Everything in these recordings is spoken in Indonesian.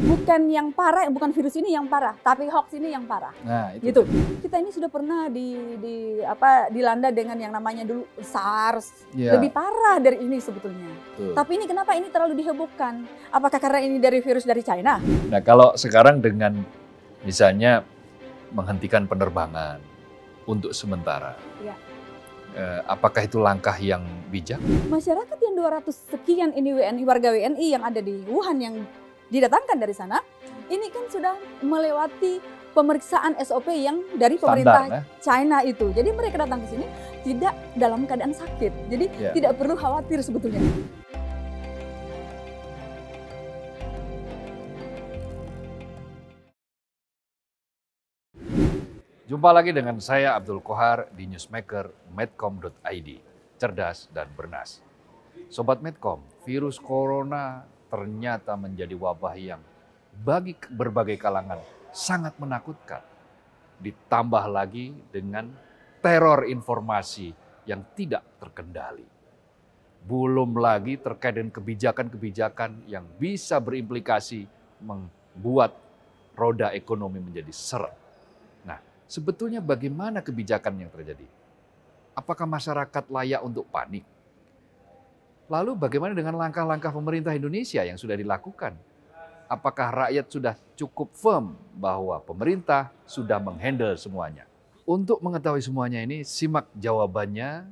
bukan yang parah, bukan virus ini yang parah, tapi hoax ini yang parah. Nah, itu. gitu. Kita ini sudah pernah di, di apa dilanda dengan yang namanya dulu SARS, yeah. lebih parah dari ini sebetulnya. Tuh. Tapi ini kenapa ini terlalu dihebohkan? Apakah karena ini dari virus dari China? Nah, kalau sekarang dengan misalnya menghentikan penerbangan untuk sementara. Yeah iya. apakah itu langkah yang bijak? Masyarakat yang 200 sekian ini WNI warga WNI yang ada di Wuhan yang didatangkan dari sana, ini kan sudah melewati pemeriksaan SOP yang dari pemerintah Standar, ya. China itu. Jadi mereka datang ke sini tidak dalam keadaan sakit. Jadi yeah. tidak perlu khawatir sebetulnya. Jumpa lagi dengan saya Abdul Kohar di newsmaker medcom.id. Cerdas dan bernas. Sobat Medcom, virus corona ternyata menjadi wabah yang bagi berbagai kalangan sangat menakutkan. Ditambah lagi dengan teror informasi yang tidak terkendali. Belum lagi terkait dengan kebijakan-kebijakan yang bisa berimplikasi membuat roda ekonomi menjadi seret. Nah, sebetulnya bagaimana kebijakan yang terjadi? Apakah masyarakat layak untuk panik? Lalu bagaimana dengan langkah-langkah pemerintah Indonesia yang sudah dilakukan? Apakah rakyat sudah cukup firm bahwa pemerintah sudah menghandle semuanya? Untuk mengetahui semuanya ini, simak jawabannya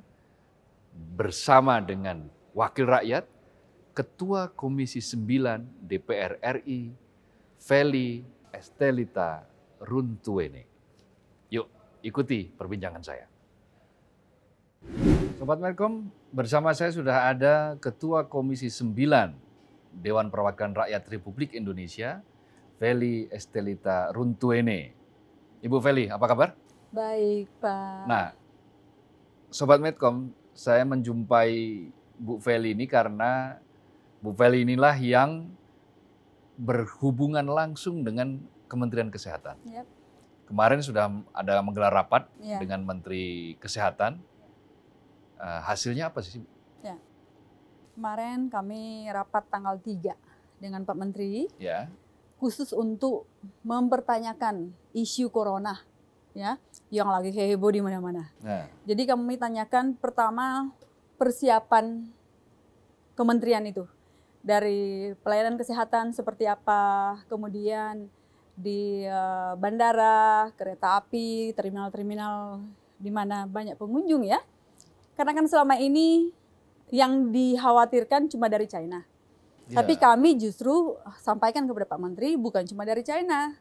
bersama dengan Wakil Rakyat, Ketua Komisi 9 DPR RI, Feli Estelita Runtuene. Yuk, ikuti perbincangan saya. Sobat Merkom, Bersama saya sudah ada Ketua Komisi 9 Dewan Perwakilan Rakyat Republik Indonesia, Feli Estelita Runtuene. Ibu Feli, apa kabar? Baik, Pak. Nah, Sobat Medcom, saya menjumpai Bu Feli ini karena Bu Feli inilah yang berhubungan langsung dengan Kementerian Kesehatan. Yep. Kemarin sudah ada menggelar rapat yeah. dengan Menteri Kesehatan Eh, hasilnya apa sih? Ya. Kemarin kami rapat tanggal 3 dengan Pak Menteri. Ya. Khusus untuk mempertanyakan isu corona ya yang lagi heboh di mana-mana. Ya. Jadi kami tanyakan pertama persiapan kementerian itu dari pelayanan kesehatan seperti apa, kemudian di eh, bandara, kereta api, terminal-terminal di mana banyak pengunjung ya. Karena kan selama ini yang dikhawatirkan cuma dari China. Yeah. Tapi kami justru sampaikan kepada Pak Menteri bukan cuma dari China.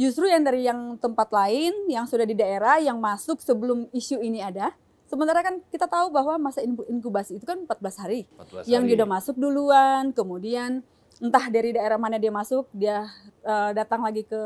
Justru yang dari yang tempat lain, yang sudah di daerah, yang masuk sebelum isu ini ada. Sementara kan kita tahu bahwa masa inkubasi itu kan 14 hari. 14 hari. Yang dia udah masuk duluan, kemudian entah dari daerah mana dia masuk, dia uh, datang lagi ke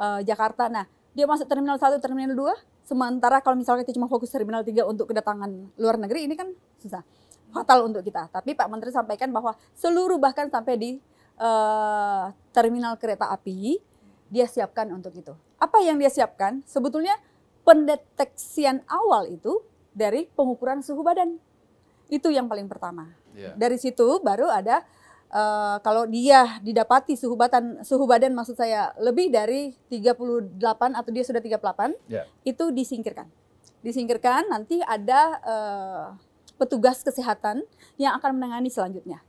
uh, Jakarta. Nah, dia masuk terminal 1, terminal 2, sementara kalau misalnya kita cuma fokus terminal 3 untuk kedatangan luar negeri ini kan susah. Fatal untuk kita. Tapi Pak Menteri sampaikan bahwa seluruh bahkan sampai di uh, terminal kereta api dia siapkan untuk itu. Apa yang dia siapkan? Sebetulnya pendeteksian awal itu dari pengukuran suhu badan. Itu yang paling pertama. Yeah. Dari situ baru ada Eh, kalau dia didapati suhu badan suhu badan maksud saya lebih dari 38 atau dia sudah 38 yeah. itu disingkirkan. Disingkirkan nanti ada uh, petugas kesehatan yang akan menangani selanjutnya.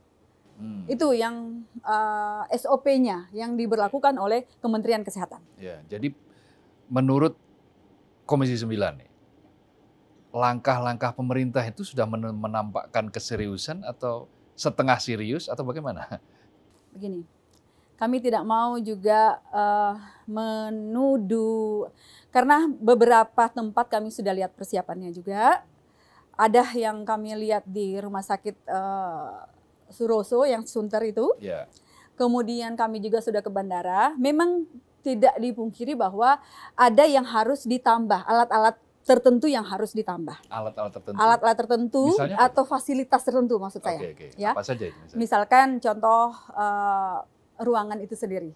Hmm. Itu yang uh, eh, SOP-nya yang diberlakukan oleh Kementerian Kesehatan. Ya, jadi menurut Komisi 9 langkah-langkah pemerintah itu sudah menampakkan keseriusan atau setengah serius atau bagaimana? Begini, kami tidak mau juga uh, menuduh karena beberapa tempat kami sudah lihat persiapannya juga. Ada yang kami lihat di rumah sakit uh, Suroso yang Sunter itu. Yeah. Kemudian kami juga sudah ke bandara. Memang tidak dipungkiri bahwa ada yang harus ditambah alat-alat tertentu yang harus ditambah. Alat-alat tertentu. Alat-alat tertentu Misalnya atau apa? fasilitas tertentu maksud okay, saya. Oke, okay. Ya. Apa saja misalnya? Misalkan contoh uh, ruangan itu sendiri.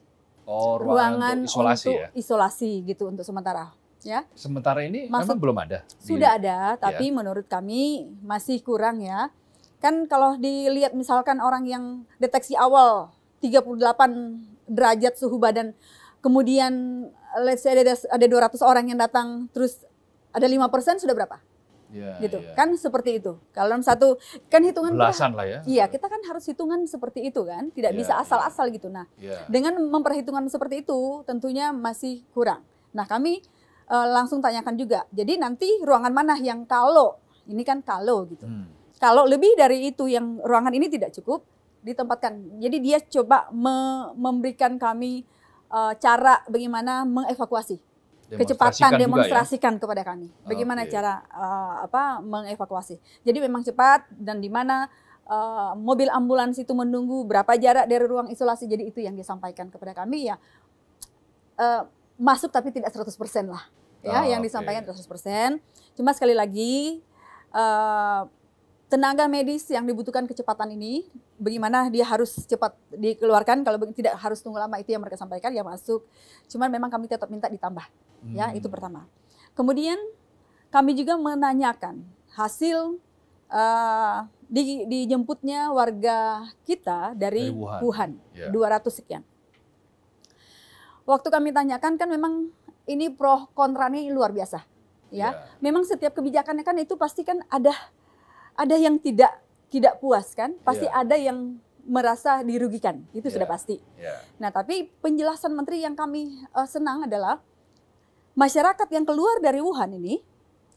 Oh, ruangan, ruangan untuk isolasi untuk ya. Isolasi gitu untuk sementara ya. Sementara ini Maksud, memang belum ada. Di, sudah ada, ya. tapi ya. menurut kami masih kurang ya. Kan kalau dilihat misalkan orang yang deteksi awal 38 derajat suhu badan, kemudian let's say ada, ada 200 orang yang datang terus ada lima persen sudah berapa? Ya, gitu ya. kan seperti itu. Kalau dalam satu kan hitungan belasan kita, lah ya. Iya kita kan harus hitungan seperti itu kan, tidak ya, bisa ya. asal-asal ya. gitu. Nah ya. dengan memperhitungkan seperti itu tentunya masih kurang. Nah kami uh, langsung tanyakan juga. Jadi nanti ruangan mana yang kalau ini kan kalau gitu. Hmm. Kalau lebih dari itu yang ruangan ini tidak cukup ditempatkan. Jadi dia coba me memberikan kami uh, cara bagaimana mengevakuasi kecepatan ya. demonstrasikan ya? kepada kami. Bagaimana okay. cara uh, apa mengevakuasi. Jadi memang cepat dan di mana uh, mobil ambulans itu menunggu berapa jarak dari ruang isolasi. Jadi itu yang disampaikan kepada kami ya uh, masuk tapi tidak 100% lah. Ya, oh, yang okay. disampaikan 100%. Cuma sekali lagi uh, tenaga medis yang dibutuhkan kecepatan ini, bagaimana dia harus cepat dikeluarkan, kalau tidak harus tunggu lama itu yang mereka sampaikan, ya masuk. Cuman memang kami tetap minta ditambah. Hmm. Ya, itu hmm. pertama. Kemudian kami juga menanyakan hasil uh, di, dijemputnya warga kita dari, dari Wuhan, Wuhan yeah. 200 sekian. Waktu kami tanyakan kan memang ini pro kontranya luar biasa. Ya, yeah. memang setiap kebijakannya kan itu pasti kan ada ada yang tidak tidak puas kan, pasti yeah. ada yang merasa dirugikan, itu yeah. sudah pasti. Yeah. Nah, tapi penjelasan menteri yang kami uh, senang adalah masyarakat yang keluar dari Wuhan ini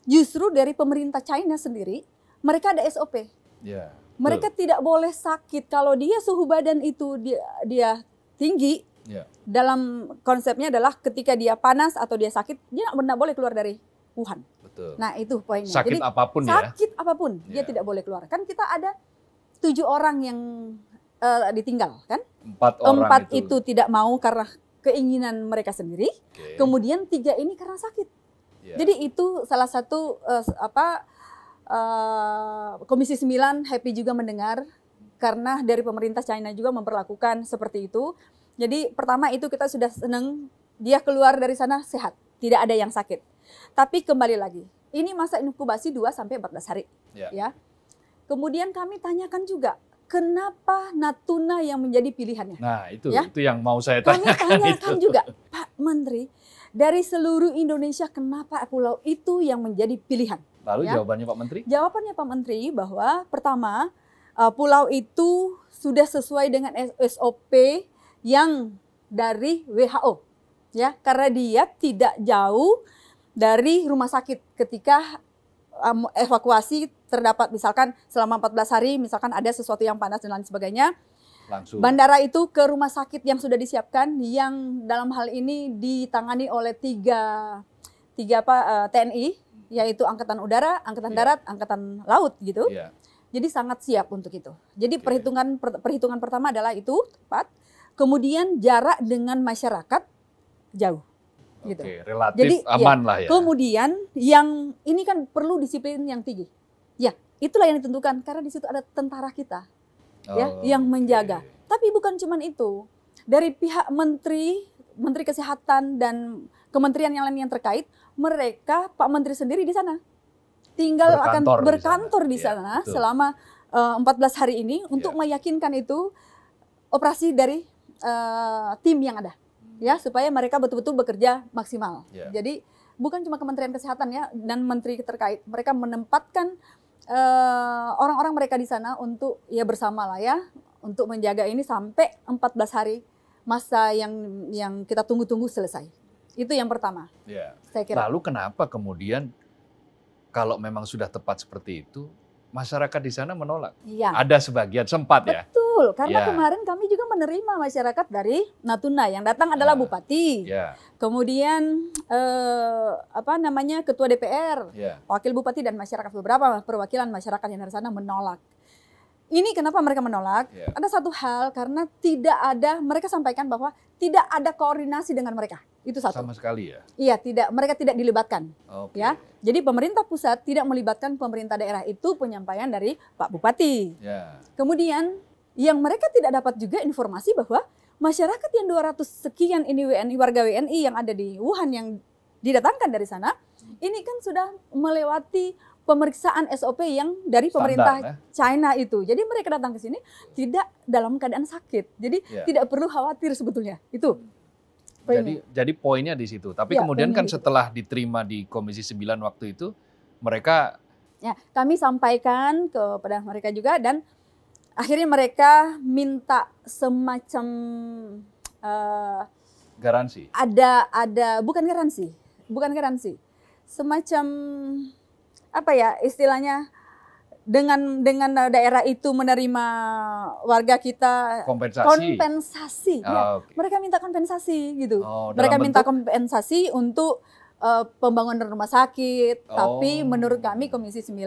justru dari pemerintah China sendiri mereka ada SOP. Yeah. Mereka Betul. tidak boleh sakit kalau dia suhu badan itu dia, dia tinggi. Yeah. Dalam konsepnya adalah ketika dia panas atau dia sakit dia tidak boleh keluar dari Wuhan. Betul. Nah itu poinnya. Sakit Jadi, apapun sakit ya. Sakit apapun yeah. dia ya. tidak boleh keluar. Kan kita ada tujuh orang yang uh, ditinggal kan? Empat orang Empat itu tidak mau karena keinginan mereka sendiri. Okay. Kemudian tiga ini karena sakit. Yeah. Jadi itu salah satu uh, apa uh, Komisi 9 happy juga mendengar karena dari pemerintah China juga memperlakukan seperti itu. Jadi pertama itu kita sudah senang dia keluar dari sana sehat, tidak ada yang sakit. Tapi kembali lagi, ini masa inkubasi 2 sampai 14 hari, yeah. ya. Kemudian kami tanyakan juga kenapa Natuna yang menjadi pilihannya? Nah, itu ya? itu yang mau saya tanyakan. Kami tanyakan itu. juga, Pak Menteri, dari seluruh Indonesia kenapa pulau itu yang menjadi pilihan? Lalu ya? jawabannya Pak Menteri? Jawabannya Pak Menteri bahwa pertama, eh, pulau itu sudah sesuai dengan SOP yang dari WHO. Ya, karena dia tidak jauh dari rumah sakit ketika um, evakuasi terdapat misalkan selama 14 hari misalkan ada sesuatu yang panas dan lain sebagainya. Langsung. Bandara itu ke rumah sakit yang sudah disiapkan yang dalam hal ini ditangani oleh tiga tiga apa uh, eh, TNI yaitu Angkatan Udara, Angkatan yeah. Darat, Angkatan Laut gitu. Yeah. Jadi sangat siap untuk itu. Jadi okay. perhitungan per, perhitungan pertama adalah itu tepat. Kemudian jarak dengan masyarakat jauh gitu. relatif Jadi, iya, aman ya. lah ya. Kemudian yang ini kan perlu disiplin yang tinggi. Ya, itulah yang ditentukan karena di situ ada tentara kita ya, oh, ya yang okay. menjaga. Tapi bukan cuman itu. Dari pihak menteri, menteri kesehatan dan kementerian yang lain yang terkait, mereka Pak Menteri sendiri di sana. Tinggal berkantor akan berkantor di sana, di iya, sana ya, selama uh, eh, 14 hari ini untuk ya. meyakinkan itu operasi dari uh, tim yang ada ya supaya mereka betul-betul bekerja maksimal. Yeah. Jadi bukan cuma Kementerian Kesehatan ya dan menteri terkait, mereka menempatkan eh, orang-orang uh, mereka di sana untuk ya bersama lah ya untuk menjaga ini sampai 14 hari masa yang yang kita tunggu-tunggu selesai. Itu yang pertama. Yeah. Saya kira. Lalu kenapa kemudian kalau memang sudah tepat seperti itu masyarakat di sana menolak? Yeah. Ada sebagian sempat ya? Betul. ya Betul, karena yeah. kemarin kami juga menerima masyarakat dari Natuna yang datang adalah ah, bupati. Yeah. Kemudian eh, apa namanya ketua DPR, yeah. wakil bupati dan masyarakat beberapa perwakilan masyarakat yang dari sana menolak. Ini kenapa mereka menolak? Yeah. Ada satu hal karena tidak ada mereka sampaikan bahwa tidak ada koordinasi dengan mereka. Itu satu. Sama sekali ya. Iya, tidak mereka tidak dilibatkan. Okay. Ya. Jadi pemerintah pusat tidak melibatkan pemerintah daerah itu penyampaian dari Pak Bupati. Yeah. Kemudian yang mereka tidak dapat juga informasi bahwa masyarakat yang 200 sekian ini WNI warga WNI yang ada di Wuhan yang didatangkan dari sana ini kan sudah melewati pemeriksaan SOP yang dari Standar, pemerintah ya? China itu. Jadi mereka datang ke sini tidak dalam keadaan sakit. Jadi yeah. tidak perlu khawatir sebetulnya. Itu. Poinnya. Jadi jadi poinnya di situ. Tapi ya, kemudian kan setelah itu. diterima di Komisi 9 waktu itu mereka ya, kami sampaikan kepada mereka juga dan akhirnya mereka minta semacam uh, garansi. Ada ada bukan garansi, bukan garansi. Semacam apa ya istilahnya dengan dengan daerah itu menerima warga kita kompensasi, kompensasi oh, ya. Ah, okay. mereka minta kompensasi gitu oh, mereka bentuk... minta kompensasi untuk uh, pembangunan rumah sakit oh. tapi menurut kami komisi 9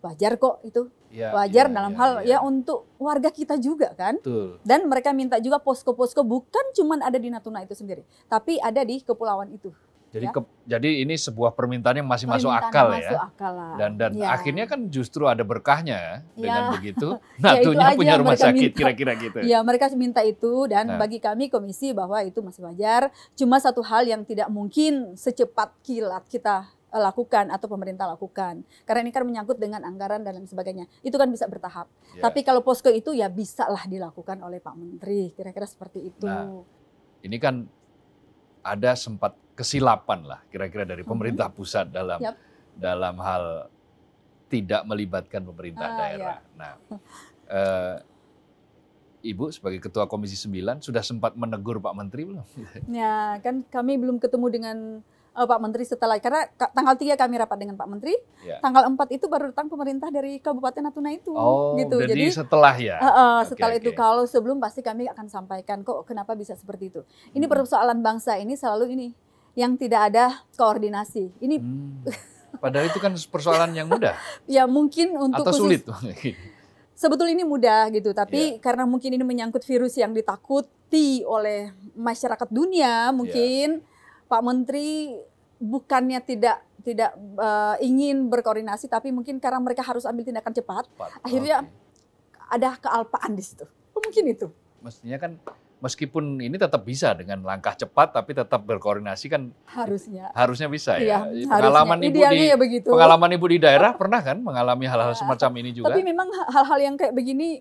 wajar kok itu ya, wajar ya, dalam ya, hal ya. ya untuk warga kita juga kan. Betul. Dan mereka minta juga posko-posko bukan cuma ada di Natuna itu sendiri, tapi ada di kepulauan itu. Jadi ya? ke, jadi ini sebuah permintaan yang masih permintaan ya. masuk akal masuk ya. Akal Dan dan ya. akhirnya kan justru ada berkahnya ya. ya. dengan begitu. Natunya ya punya rumah sakit kira-kira gitu. Ya mereka minta itu dan nah. bagi kami komisi bahwa itu masih wajar. Cuma satu hal yang tidak mungkin secepat kilat kita Eh, lakukan atau pemerintah lakukan. Karena ini kan menyangkut dengan anggaran dan lain sebagainya. Itu kan bisa bertahap. Yeah. Tapi kalau posko itu ya bisa lah dilakukan oleh Pak Menteri. Kira-kira seperti itu. Nah, ini kan ada sempat kesilapan lah kira-kira dari hmm. pemerintah pusat dalam yep. dalam hal tidak melibatkan pemerintah ah, ya. daerah. Yeah. Nah, eh, Ibu sebagai Ketua Komisi 9 sudah sempat menegur Pak Menteri belum? Ya, kan kami belum ketemu dengan uh, Pak Menteri setelah karena tanggal 3 kami rapat dengan Pak Menteri, ya. tanggal 4 itu baru datang pemerintah dari Kabupaten Natuna itu. Oh, gitu. Jadi, jadi setelah ya. Uh, uh, okay, setelah okay. itu kalau sebelum pasti kami akan sampaikan kok kenapa bisa seperti itu. Ini hmm. persoalan bangsa ini selalu ini yang tidak ada koordinasi. Ini hmm. padahal itu kan persoalan yang mudah. ya mungkin untuk atau sulit. sebetulnya ini mudah gitu, tapi yeah. karena mungkin ini menyangkut virus yang ditakuti oleh masyarakat dunia, ya. mungkin yeah. Pak Menteri bukannya tidak tidak uh, ingin berkoordinasi tapi mungkin karena mereka harus ambil tindakan cepat, cepat. akhirnya okay. ada kealpaan di situ. Mungkin itu. Mestinya kan meskipun ini tetap bisa dengan langkah cepat tapi tetap berkoordinasi kan harusnya harusnya bisa ya. ya pengalaman harusnya. ibu di ya begitu. pengalaman ibu di daerah pernah kan mengalami hal-hal ya. semacam ini juga. Tapi memang hal-hal yang kayak begini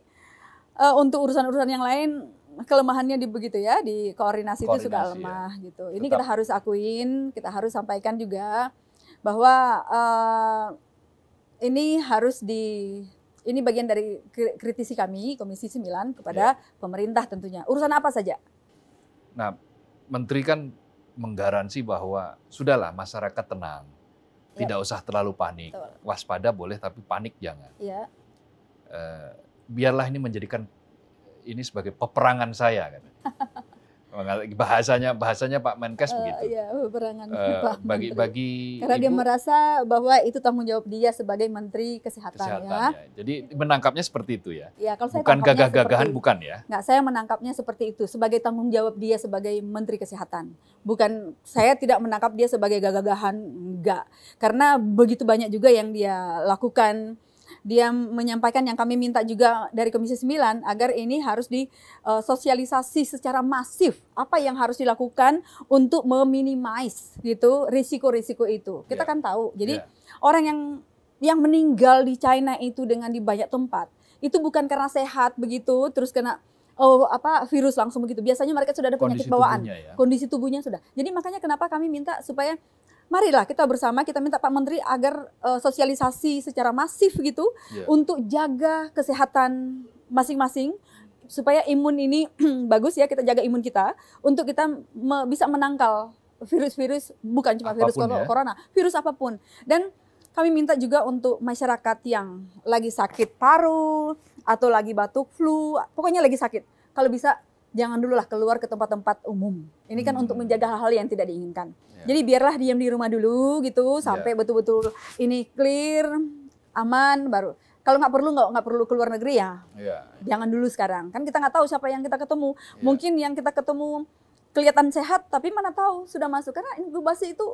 uh, untuk urusan-urusan yang lain kelemahannya di begitu ya di koordinasi, koordinasi itu ya. sudah lemah ya. gitu. Ini Tetap. kita harus akuin, kita harus sampaikan juga bahwa uh, ini harus di ini bagian dari kritisi kami Komisi 9 kepada ya. pemerintah tentunya. Urusan apa saja? Nah, menteri kan menggaransi bahwa sudahlah masyarakat tenang. Ya. Tidak usah terlalu panik. Betul. Waspada boleh tapi panik jangan. Uh, biarlah ini menjadikan ini sebagai peperangan saya kan. bahasanya bahasanya Pak Menkes uh, begitu. Iya, peperangan uh, bagi bagi karena Ibu, dia merasa bahwa itu tanggung jawab dia sebagai Menteri Kesehatan, Kesehatan ya. ya. Jadi menangkapnya seperti itu ya. ya kalau saya bukan gagah-gagahan bukan ya. Enggak, saya menangkapnya seperti itu sebagai tanggung jawab dia sebagai Menteri Kesehatan. Bukan saya tidak menangkap dia sebagai gagah-gagahan enggak. Karena begitu banyak juga yang dia lakukan dia menyampaikan yang kami minta juga dari Komisi 9 agar ini harus disosialisasi eh, secara masif apa yang harus dilakukan untuk meminimais gitu risiko-risiko itu. Kita yeah. kan tahu. Jadi yeah. orang yang yang meninggal di China itu dengan di banyak tempat itu bukan karena sehat begitu terus kena oh apa virus langsung begitu. Biasanya mereka sudah ada penyakit kondisi bawaan, tubuhnya ya. kondisi tubuhnya sudah. Jadi makanya kenapa kami minta supaya marilah kita bersama kita minta Pak Menteri agar uh, sosialisasi secara masif gitu yeah. untuk jaga kesehatan masing-masing supaya imun ini bagus ya kita jaga imun kita untuk kita me bisa menangkal virus-virus bukan cuma apapun virus ya. corona, virus apapun. Dan kami minta juga untuk masyarakat yang lagi sakit paru atau lagi batuk flu, pokoknya lagi sakit. Kalau bisa jangan dulu lah keluar ke tempat-tempat umum. Ini kan hmm. untuk menjaga hal-hal yang tidak diinginkan. Yeah. Jadi biarlah diam di rumah dulu gitu ya. sampai betul betul-betul ini clear, aman baru. Kalau nggak perlu nggak nggak perlu keluar negeri ya. Yeah. Jangan dulu sekarang. Kan kita nggak tahu siapa yang kita ketemu. Yeah. Mungkin yang kita ketemu kelihatan sehat tapi mana tahu sudah masuk karena inkubasi itu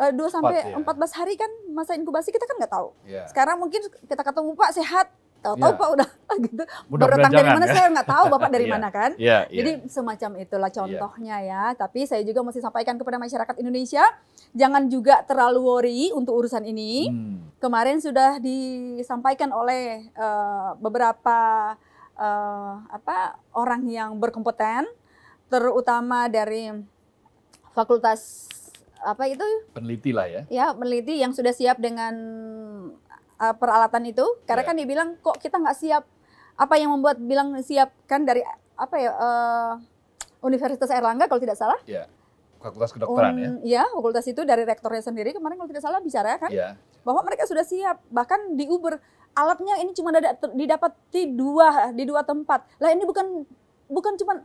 eh, dua sampai ya. empat belas hari kan masa inkubasi kita kan nggak tahu. Yeah. Sekarang mungkin kita ketemu Pak sehat Tahu-tahu yeah. Pak udah gitu Mudah berutang dari mana ya? saya nggak tahu Bapak dari yeah. mana kan. yeah, yeah. Jadi semacam itulah iya. contohnya ya. ya. Tapi saya juga mesti sampaikan kepada masyarakat Indonesia jangan juga terlalu worry untuk urusan ini. Hmm. Kemarin sudah disampaikan oleh uh, beberapa uh, apa orang yang berkompeten terutama dari fakultas apa itu peneliti lah ya ya peneliti yang sudah siap dengan uh, peralatan itu karena yeah. kan dia bilang kok kita nggak siap apa yang membuat bilang siap kan dari apa ya uh, Universitas Erlangga kalau tidak salah yeah. fakultas kedokteran ya. um, ya ya fakultas itu dari rektornya sendiri kemarin kalau tidak salah bicara kan yeah. bahwa mereka sudah siap bahkan di Uber alatnya ini cuma didapati dua di dua tempat lah ini bukan bukan cuma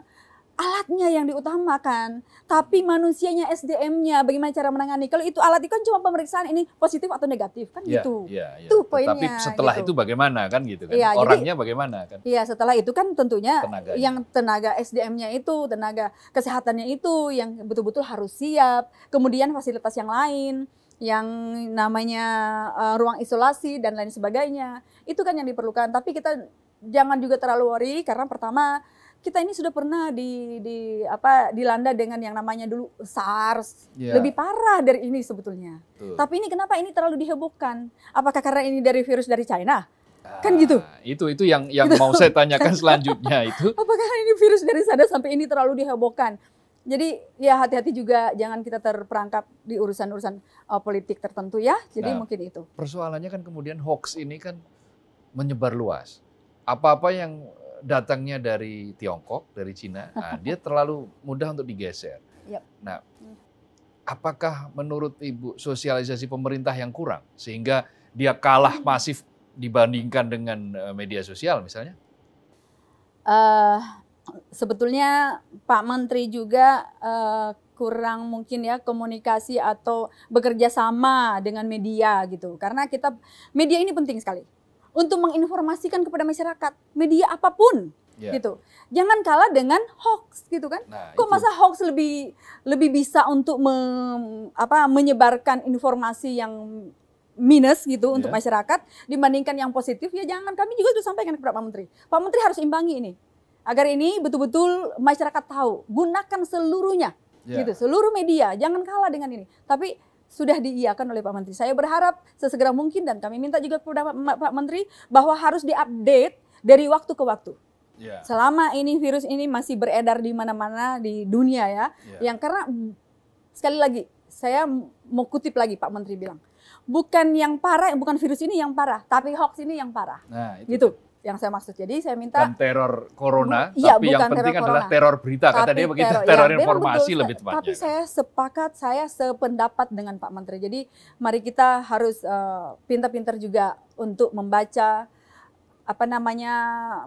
alatnya yang diutamakan, tapi manusianya SDM-nya bagaimana cara menangani. Kalau itu alat itu kan cuma pemeriksaan ini positif atau negatif kan ya, gitu. Ya, ya. Itu poinnya. Tapi setelah gitu. itu bagaimana kan gitu kan. Ya, Orangnya jadi, bagaimana kan. Iya, setelah itu kan tentunya Tenaganya. yang tenaga SDM-nya itu, tenaga kesehatannya itu yang betul-betul harus siap. Kemudian fasilitas yang lain yang namanya uh, ruang isolasi dan lain sebagainya. Itu kan yang diperlukan. Tapi kita jangan juga terlalu worry karena pertama kita ini sudah pernah di, di apa dilanda dengan yang namanya dulu SARS yeah. lebih parah dari ini sebetulnya. Tuh. Tapi ini kenapa ini terlalu dihebohkan? Apakah karena ini dari virus dari China? Ah, kan gitu. Itu itu yang yang gitu. mau saya tanyakan selanjutnya itu. Apakah ini virus dari sana sampai ini terlalu dihebohkan? Jadi ya hati-hati juga jangan kita terperangkap di urusan-urusan uh, politik tertentu ya. Jadi nah, mungkin itu. Persoalannya kan kemudian hoax ini kan menyebar luas. Apa-apa yang datangnya dari Tiongkok, dari Cina, nah, dia terlalu mudah untuk digeser. Yep. Nah, hmm. apakah menurut Ibu sosialisasi pemerintah yang kurang sehingga dia kalah hmm. masif dibandingkan dengan eh, media sosial misalnya? Uh, sebetulnya Pak Menteri juga uh, kurang mungkin ya komunikasi atau bekerja sama dengan media gitu. Karena kita media ini penting sekali untuk menginformasikan kepada masyarakat media apapun yeah. gitu. Jangan kalah dengan hoax gitu kan. Nah, Kok itu. masa hoax lebih lebih bisa untuk me, apa menyebarkan informasi yang minus gitu yeah. untuk ya. masyarakat dibandingkan yang positif ya jangan kami juga sudah sampaikan kepada Pak Menteri. Pak Menteri harus imbangi ini agar ini betul-betul masyarakat tahu gunakan seluruhnya yeah. gitu seluruh media jangan kalah dengan ini tapi sudah diiakan oleh Pak Menteri. Saya berharap sesegera mungkin dan kami minta juga kepada Pak Menteri bahwa harus diupdate dari waktu ke waktu. Yeah. Selama ini virus ini masih beredar di mana-mana di dunia ya. Yeah. Yang karena sekali lagi saya mau kutip lagi Pak Menteri bilang, bukan yang parah, bukan virus ini yang parah, tapi hoax ini yang parah. Nah, itu. gitu yang saya maksud. Jadi saya minta bukan teror corona, bu, iya, tapi yang penting corona, adalah teror berita. Kata dia begitu teror, ya, teror ya, informasi betul, lebih tepatnya. Tapi saya sepakat, saya sependapat dengan Pak Menteri. Jadi mari kita harus eh, pintar-pintar uh, juga untuk membaca apa namanya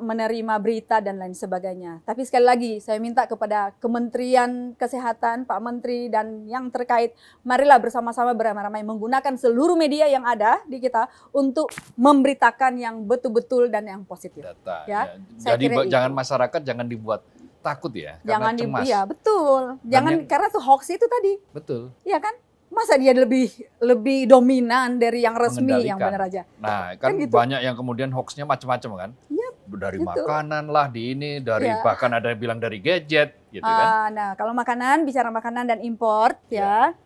menerima berita dan lain sebagainya. Tapi sekali lagi saya minta kepada Kementerian Kesehatan, Pak Menteri dan yang terkait, marilah bersama-sama beramai-ramai menggunakan seluruh media yang ada di kita untuk memberitakan yang betul-betul dan yang positif. Data, ya. ya. Jadi jangan masyarakat jangan dibuat takut ya jangan karena cemas. Iya, betul. Jangan karena tuh hoax itu tadi. Betul. Iya kan? masa dia lebih lebih dominan dari yang resmi yang benar aja. Nah, kan, kan gitu. banyak yang kemudian hoaxnya macam-macam kan. Yep, dari gitu. makanan lah di ini, dari yeah. bahkan ada yang bilang dari gadget gitu uh, kan. Ah, nah, kalau makanan bicara makanan dan import ya. ya.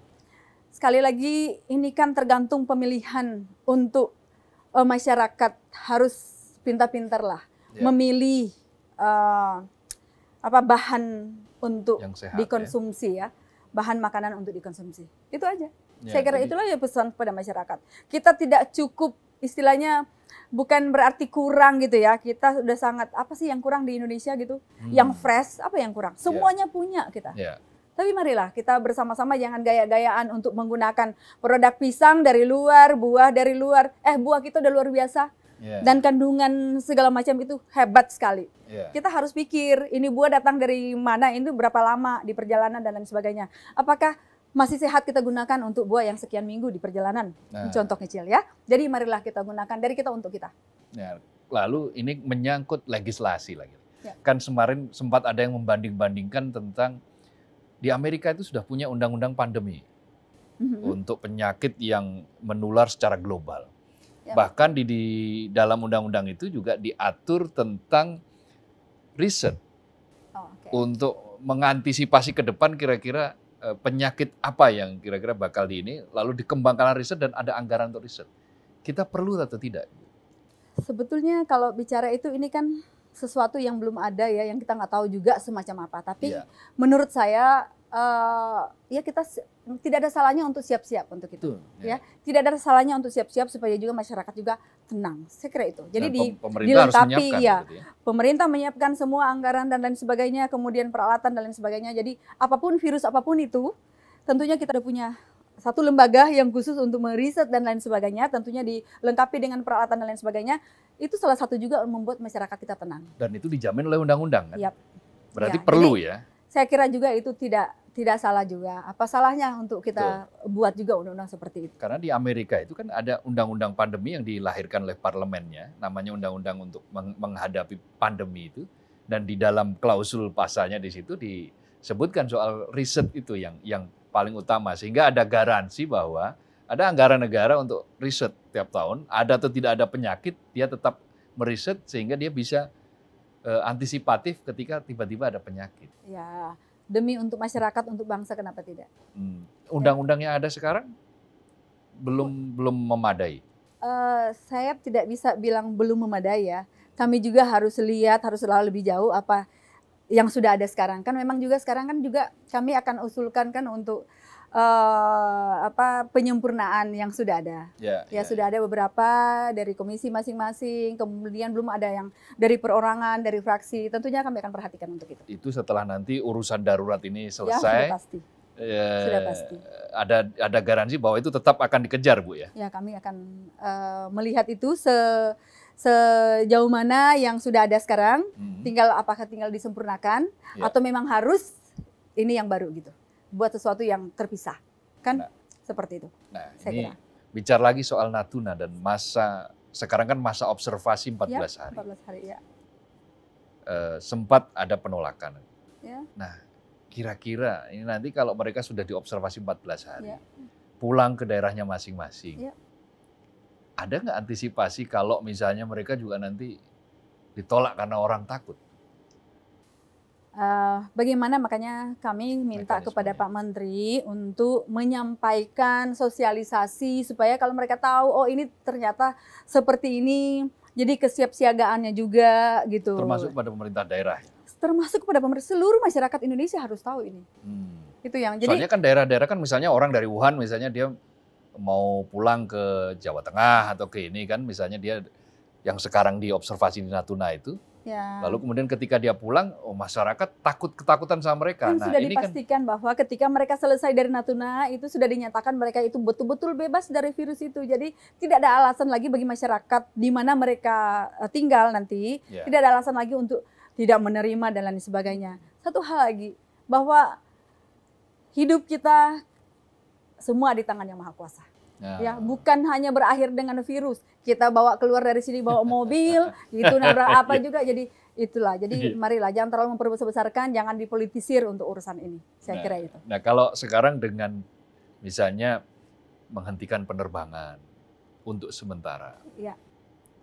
Sekali lagi ini kan tergantung pemilihan untuk uh, masyarakat harus pintar-pintar lah yeah. memilih uh, apa bahan untuk yang sehat, ya. dikonsumsi ya. ya bahan makanan untuk dikonsumsi. Itu aja. Ya, Saya kira jadi... itulah ya pesan kepada masyarakat. Kita tidak cukup istilahnya bukan berarti kurang gitu ya. Kita sudah sangat apa sih yang kurang di Indonesia gitu? Hmm. Yang fresh apa yang kurang? Ya. Semuanya yeah. punya kita. Yeah. Tapi marilah kita bersama-sama jangan gaya-gayaan untuk menggunakan produk pisang dari luar, buah dari luar. Eh buah kita udah luar biasa dan kandungan segala macam itu hebat sekali. Yeah. Kita harus pikir ini buah datang dari mana, ini berapa lama di perjalanan dan lain sebagainya. Apakah masih sehat kita gunakan untuk buah yang sekian minggu di perjalanan? Nah. Contoh kecil ya. Jadi marilah kita gunakan dari kita untuk kita. Ya. Lalu ini menyangkut legislasi lagi. Ya. Kan semarin sempat ada yang membanding-bandingkan tentang di Amerika itu sudah punya undang-undang pandemi mm -hmm. untuk penyakit yang menular secara global. Ya. Bahkan di, di dalam undang-undang itu juga diatur tentang riset oh, okay. untuk mengantisipasi ke depan kira-kira e, penyakit apa yang kira-kira bakal di ini, lalu dikembangkan riset dan ada anggaran untuk riset. Kita perlu atau tidak? Sebetulnya kalau bicara itu ini kan sesuatu yang belum ada ya, yang kita nggak tahu juga semacam apa. Tapi ya. menurut saya Eh, ya kita tidak ada salahnya untuk siap-siap untuk itu, Tuh, ya. ya. Tidak ada salahnya untuk siap-siap supaya juga masyarakat juga tenang. Saya kira itu. Jadi di, dilengkapi, ya. ya. Pemerintah menyiapkan semua anggaran dan lain sebagainya, kemudian peralatan dan lain sebagainya. Jadi apapun virus apapun itu, tentunya kita ada punya satu lembaga yang khusus untuk meriset dan lain sebagainya, tentunya dilengkapi dengan peralatan dan lain sebagainya, itu salah satu juga membuat masyarakat kita tenang. Dan itu dijamin oleh undang-undang kan? Yep. Berarti ya, perlu jadi, ya? Saya kira juga itu tidak tidak salah juga. Apa salahnya untuk kita Betul. buat juga undang-undang seperti itu? Karena di Amerika itu kan ada undang-undang pandemi yang dilahirkan oleh parlemennya, namanya undang-undang untuk menghadapi pandemi itu dan di dalam klausul pasalnya di situ disebutkan soal riset itu yang yang paling utama sehingga ada garansi bahwa ada anggaran negara untuk riset tiap tahun, ada atau tidak ada penyakit dia tetap meriset sehingga dia bisa eh, antisipatif ketika tiba-tiba ada penyakit. Ya, demi untuk masyarakat, untuk bangsa, kenapa tidak? Hmm. Undang-undang yang ada sekarang belum oh. belum memadai. Uh, saya tidak bisa bilang belum memadai ya. Kami juga harus lihat, harus selalu lebih jauh apa yang sudah ada sekarang. Kan memang juga sekarang kan juga kami akan usulkan kan untuk uh, apa penyempurnaan yang sudah ada. Yeah, ya yeah. Ya, sudah ya. ada beberapa dari komisi masing-masing, kemudian belum ada yang dari perorangan, dari fraksi. Tentunya kami akan perhatikan untuk itu. Itu setelah nanti urusan darurat ini selesai. Ya, sudah pasti. Eh, sudah pasti. Ada ada garansi bahwa itu tetap akan dikejar, Bu ya. Ya, kami akan uh, melihat itu se sejauh mana yang sudah ada sekarang, mm -hmm. tinggal apakah tinggal disempurnakan yeah. atau memang harus ini yang baru gitu buat sesuatu yang terpisah. Kan nah, seperti itu. Nah, saya ini kira. bicara lagi soal Natuna dan masa sekarang kan masa observasi 14 ya, hari. 14 hari ya. Uh, sempat ada penolakan. Ya. Nah, kira-kira ini nanti kalau mereka sudah diobservasi 14 hari, ya. pulang ke daerahnya masing-masing. Ya. Ada nggak antisipasi kalau misalnya mereka juga nanti ditolak karena orang takut? Uh, bagaimana makanya kami minta kepada Pak Menteri untuk menyampaikan sosialisasi supaya kalau mereka tahu oh ini ternyata seperti ini jadi kesiapsiagaannya juga gitu termasuk pada pemerintah daerah termasuk kepada pemerintah seluruh masyarakat Indonesia harus tahu ini hmm. itu yang jadi soalnya kan daerah-daerah kan misalnya orang dari Wuhan misalnya dia mau pulang ke Jawa Tengah atau ke ini kan misalnya dia yang sekarang diobservasi di Natuna itu Ya. Lalu kemudian ketika dia pulang, oh masyarakat takut ketakutan sama mereka. Kan nah, sudah ini kan dipastikan kan, bahwa ketika mereka selesai dari Natuna itu sudah dinyatakan mereka itu betul-betul bebas dari virus itu. Jadi tidak ada alasan lagi bagi masyarakat di mana mereka eh, tinggal nanti, ya. tidak ada alasan lagi untuk tidak menerima dan lain sebagainya. Satu hal lagi bahwa hidup kita semua di tangan Yang Maha Kuasa. Ya. ya, bukan hanya berakhir dengan virus. Kita bawa keluar dari sini bawa mobil, gitu nabrak apa ya. juga. Jadi itulah. Jadi marilah jangan terlalu memperbesar-besarkan, jangan dipolitisir untuk urusan ini. Saya nah, kira itu. Nah, kalau sekarang dengan misalnya menghentikan penerbangan untuk sementara. Ya.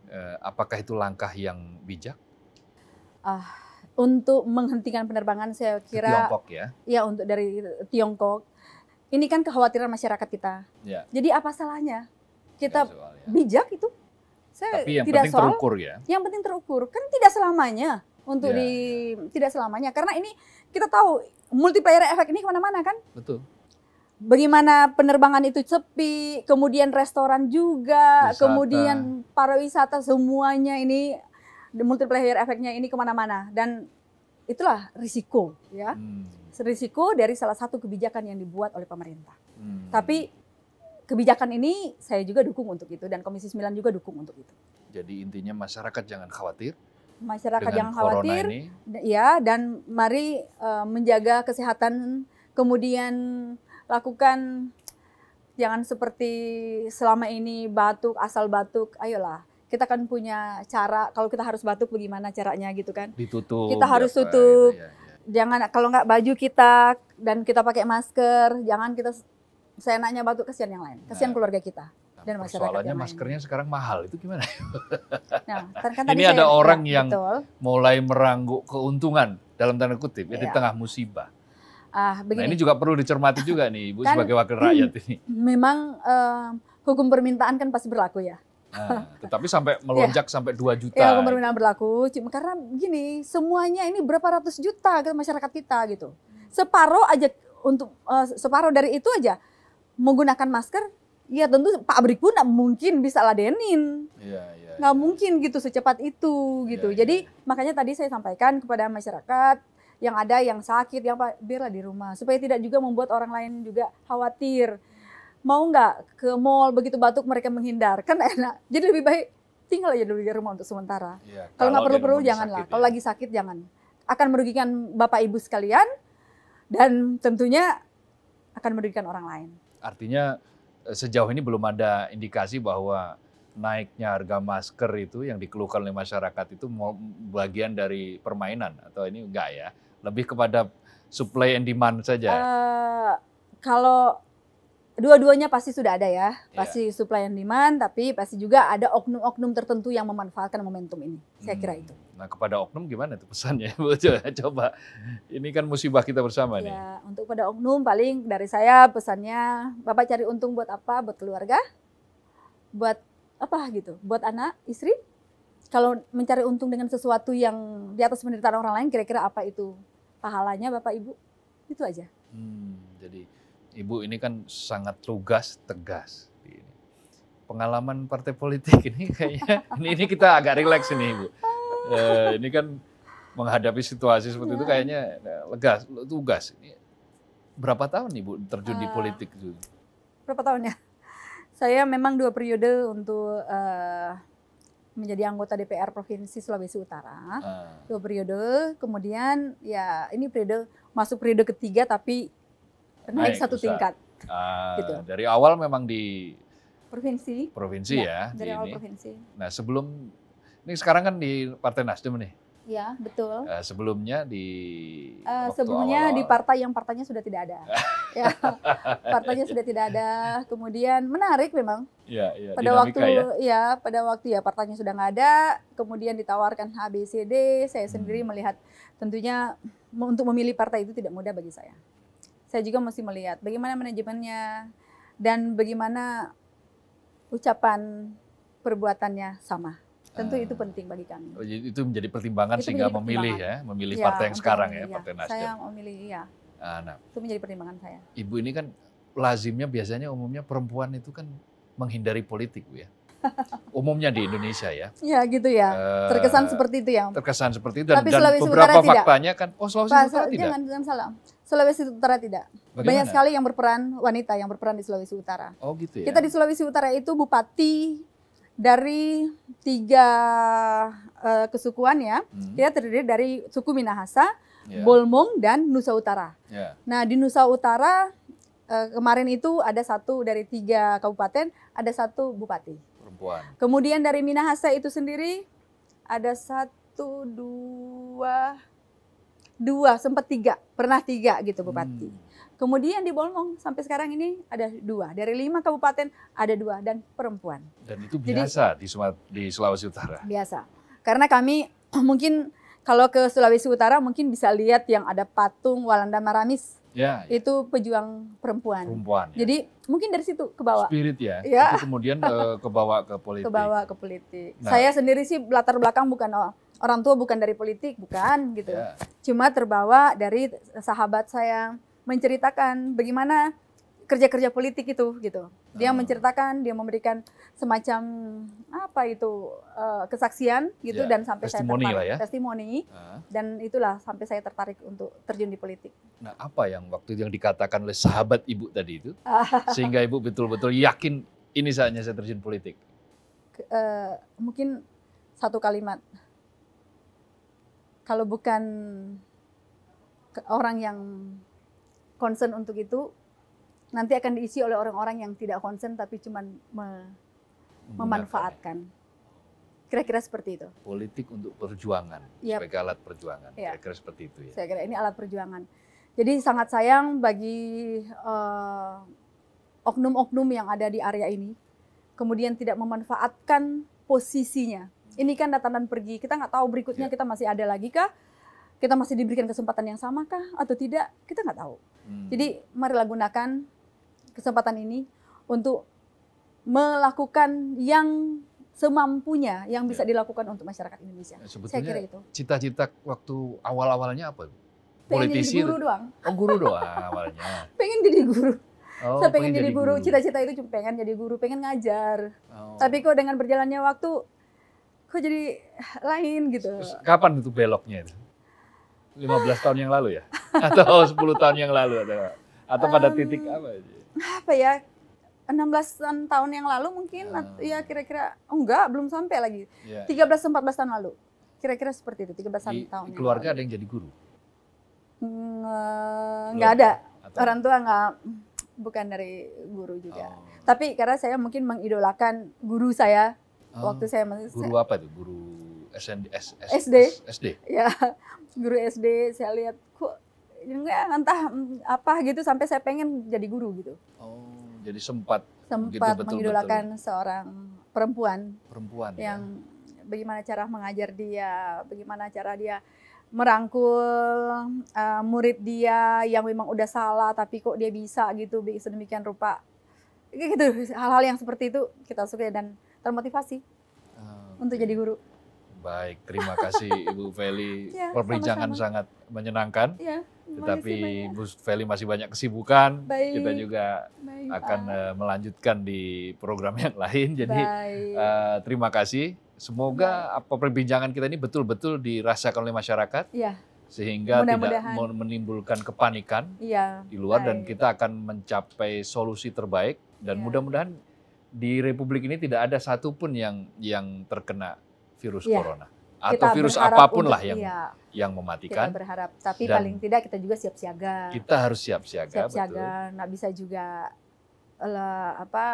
Eh, apakah itu langkah yang bijak? Uh, untuk menghentikan penerbangan saya kira Tiongkok ya. Ya, untuk dari Tiongkok ini kan kekhawatiran masyarakat kita. Ya. Jadi apa salahnya kita ya, soal, ya. bijak itu? Saya Tapi yang tidak penting soal, terukur ya. Yang penting terukur kan tidak selamanya untuk ya. di tidak selamanya karena ini kita tahu multiplier efek ini kemana-mana kan? Betul bagaimana penerbangan itu sepi, kemudian restoran juga, Wisata. kemudian pariwisata semuanya ini multiplier efeknya ini kemana-mana dan itulah risiko ya. Hmm risiko dari salah satu kebijakan yang dibuat oleh pemerintah. Hmm. Tapi kebijakan ini saya juga dukung untuk itu dan Komisi 9 juga dukung untuk itu. Jadi intinya masyarakat jangan khawatir. Masyarakat jangan khawatir, ini. ya dan mari uh, menjaga kesehatan, kemudian lakukan jangan seperti selama ini batuk asal batuk, ayolah kita kan punya cara kalau kita harus batuk bagaimana caranya gitu kan ditutup kita harus tutup ya, ya jangan kalau nggak baju kita dan kita pakai masker, jangan kita saya nanya batuk kesian yang lain, kesian nah. keluarga kita nah, dan masyarakat Soalannya maskernya sekarang mahal itu gimana? nah, kan kan ini ada orang ya, yang betul. mulai meranggut keuntungan dalam tanda kutip ya, ya. di iya. tengah musibah. Ah, begini. Nah ini juga perlu dicermati juga nih ibu kan, sebagai wakil rakyat ini. Memang uh, hukum permintaan kan pasti berlaku ya. Nah, tetapi sampai iya. melonjak ya. sampai 2 juta. Ya, pemerintah berlaku. Karena gini, semuanya ini berapa ratus juta ke masyarakat kita gitu. Separuh aja untuk uh, eh, separuh dari itu aja menggunakan masker, ya tentu pabrik pun nggak mungkin bisa ladenin. Iya, iya. Nggak ya. mungkin gitu secepat itu gitu. Ya, Jadi iya. makanya tadi saya sampaikan kepada masyarakat yang ada yang sakit yang biarlah di rumah supaya tidak juga membuat orang lain juga khawatir mau nggak ke mall begitu batuk mereka menghindar kan enak jadi lebih baik tinggal aja dulu di rumah untuk sementara ya, kalau nggak perlu-perlu janganlah ya. kalau iya. lagi sakit jangan akan merugikan bapak ibu sekalian dan tentunya akan merugikan orang lain artinya eh, sejauh ini belum ada indikasi bahwa naiknya harga masker itu yang dikeluhkan oleh masyarakat itu bagian dari permainan atau ini enggak ya lebih kepada supply and demand saja uh, kalau dua-duanya pasti sudah ada ya. Iya. Pasti yeah. supply and demand, tapi pasti juga ada oknum-oknum tertentu yang memanfaatkan momentum ini. Saya kira hmm. itu. Nah kepada oknum gimana itu pesannya? Coba, ini kan musibah kita bersama ya, nih. Untuk pada oknum paling dari saya pesannya, Bapak cari untung buat apa? Buat keluarga? Buat apa gitu? Buat anak, istri? Kalau mencari untung dengan sesuatu yang di atas penderitaan orang lain, kira-kira apa itu pahalanya Bapak Ibu? Itu aja. Hmm, jadi Ibu ini kan sangat lugas, tegas. Pengalaman partai politik ini kayaknya ini, ini kita agak rileks ini Ibu. E, ini kan menghadapi situasi seperti itu iya. kayaknya eh, legas, tugas. Ini berapa tahun Ibu terjun di eh, politik itu? Berapa ya? Saya memang dua periode untuk uh, menjadi anggota DPR Provinsi Sulawesi Utara. Uh. Dua periode, kemudian ya ini periode masuk periode ketiga tapi naik, naik satu tingkat. Uh, gitu. Dari awal memang di provinsi. Provinsi iya, ya. ya dari awal ini. provinsi. Nah sebelum ini sekarang kan di Partai Nasdem nih. Ya betul. Uh, sebelumnya di uh, sebelumnya awal, awal di partai yang partainya sudah tidak ada. ya, partainya sudah tidak ada. Kemudian menarik memang. Iya iya. pada waktu ya. ya pada waktu ya partainya sudah nggak ada. Kemudian ditawarkan HBCD. Saya sendiri hmm. melihat tentunya untuk memilih partai itu tidak mudah bagi saya saya juga mesti melihat bagaimana manajemennya dan bagaimana ucapan perbuatannya sama. Tentu uh, itu penting bagi kami. Oh, itu menjadi pertimbangan itu sehingga menjadi memilih ya, memilih ya, partai yang sekarang ya, ya, Partai Nasdem. Saya memilih iya. Ah, nah, itu menjadi pertimbangan saya. Ibu ini kan lazimnya biasanya umumnya perempuan itu kan menghindari politik, ya. Umumnya di Indonesia ya. Ya gitu ya. Eh, terkesan uh, seperti itu ya. Terkesan seperti itu dan, Tapi dan beberapa faktanya tidak. kan oh Sulawesi Utara tidak. Jangan, jangan salah. Sulawesi Utara tidak. Bagaimana? Banyak sekali yang berperan wanita yang berperan di Sulawesi Utara. Oh gitu ya. Kita di Sulawesi Utara itu bupati dari tiga uh, kesukuan ya. Hmm. Kita terdiri dari suku Minahasa, yeah. Bolmong dan Nusa Utara. Yeah. Nah di Nusa Utara uh, kemarin itu ada satu dari tiga kabupaten ada satu bupati. Perempuan. Kemudian dari Minahasa itu sendiri ada satu dua dua sempat tiga pernah tiga gitu bupati hmm. kemudian di Bolmong sampai sekarang ini ada dua dari lima kabupaten ada dua dan perempuan dan itu biasa Jadi, di Sumat di Sulawesi Utara biasa karena kami mungkin kalau ke Sulawesi Utara mungkin bisa lihat yang ada patung Walanda Maramis Ya, ya. Itu pejuang perempuan. Perempuan. Ya. Jadi mungkin dari situ ke bawah. Spirit ya. ya. kemudian eh, ke, bawah ke politik. Ke bawah ke politik. Nah. Saya sendiri sih latar belakang bukan oh, orang tua bukan dari politik, bukan gitu. Yeah. Cuma terbawa dari sahabat saya menceritakan bagaimana kerja-kerja politik itu gitu. Dia ah. menceritakan, dia memberikan semacam apa itu uh, kesaksian gitu yeah. dan sampai testimoni saya tertarik ya. testimoni uh. dan itulah sampai saya tertarik untuk terjun di politik. Nah, apa yang waktu yang dikatakan oleh sahabat Ibu tadi itu sehingga Ibu betul-betul yakin ini saatnya saya terjun politik? uh, mungkin satu kalimat kalau bukan orang yang concern untuk itu nanti akan diisi oleh orang-orang yang tidak concern tapi cuma me memanfaatkan. Kira-kira seperti itu. Politik untuk perjuangan, yep. sebagai alat perjuangan. Kira-kira yep. seperti itu ya. Saya kira ini alat perjuangan. Jadi sangat sayang bagi eh, oknum-oknum uh, oknum -oknum yang ada di area ini, kemudian tidak memanfaatkan posisinya ini kan datang dan pergi. Kita nggak tahu berikutnya yeah. kita masih ada lagi kah? Kita masih diberikan kesempatan yang sama kah atau tidak? Kita nggak tahu. Hmm. Jadi marilah gunakan kesempatan ini untuk melakukan yang semampunya yang bisa yeah. dilakukan untuk masyarakat Indonesia. Ya, sebetulnya, Saya kira itu. Cita-cita waktu awal-awalnya apa? Politisi. Pengen jadi guru doang. Oh guru doang awalnya. pengen jadi guru. Oh, Saya pengen, pengen jadi guru. Cita-cita itu cuma pengen jadi guru, pengen ngajar. Oh. Tapi kok dengan berjalannya waktu kok jadi lain gitu. Kapan itu beloknya itu? 15 tahun yang lalu ya? Atau 10 tahun yang lalu atau atau pada um, titik apa aja? Apa ya? 16 tahun yang lalu mungkin uh, ya kira-kira oh enggak belum sampai lagi. Yeah. 13 14 tahun lalu. Kira-kira seperti itu 13 di, tahun. Keluarga ada yang jadi guru? Enggak ada. Atau? Orang tua enggak bukan dari guru juga. Oh. Tapi karena saya mungkin mengidolakan guru saya Oh, waktu saya masih guru apa tuh? Guru SND, S, SD. SD. Ya, guru SD saya lihat kok ya, entah mm, apa gitu sampai saya pengen jadi guru gitu. Oh, jadi sempat sempat gitu, mengidolakan betul. seorang perempuan. Perempuan ya. yang ya. bagaimana cara mengajar dia, bagaimana cara dia merangkul uh, murid dia yang memang udah salah tapi kok dia bisa gitu sedemikian rupa. Gitu hal-hal yang seperti itu kita suka dan termotivasi okay. Ah, untuk jadi guru. Baik, terima kasih Ibu Feli. ya, Perbincangan sangat menyenangkan. Ya, tetapi Ibu Feli masih banyak kesibukan. Baik. Kita juga Baik, akan uh, melanjutkan di program yang lain. Jadi uh, terima kasih. Semoga ya. apa perbincangan kita ini betul-betul dirasakan oleh masyarakat. Ya. Sehingga tidak menimbulkan kepanikan ya, di luar Baik. dan kita akan mencapai solusi terbaik dan ya. mudah-mudahan di Republik ini tidak ada satupun yang yang terkena virus ya. corona atau kita virus apapun lah yang iya, yang mematikan. Kita berharap, tapi Dan paling tidak kita juga siap siaga. Kita harus siap siaga. Siap siaga, Nggak bisa juga lah, eh, apa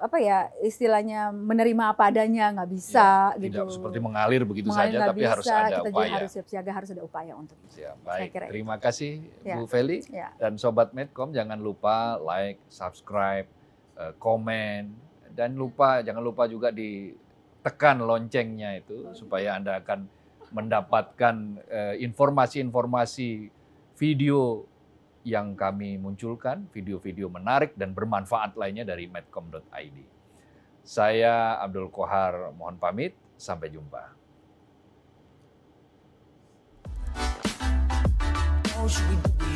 apa ya istilahnya menerima apa adanya nggak bisa ya, gitu. Tidak seperti mengalir begitu mengalir saja, tapi bisa, harus ada kita upaya. Juga harus siap siaga, harus ada upaya untuk itu. Ya, baik. Terima itu. kasih ya. Bu iya. Feli ya. dan sobat Medcom jangan lupa like, subscribe Eh, komen dan lupa jangan lupa juga ditekan loncengnya itu supaya Anda akan mendapatkan eh, informasi-informasi video yang kami munculkan, video-video menarik dan bermanfaat lainnya dari medcom.id. Saya Abdul Kohar mohon pamit, sampai jumpa. How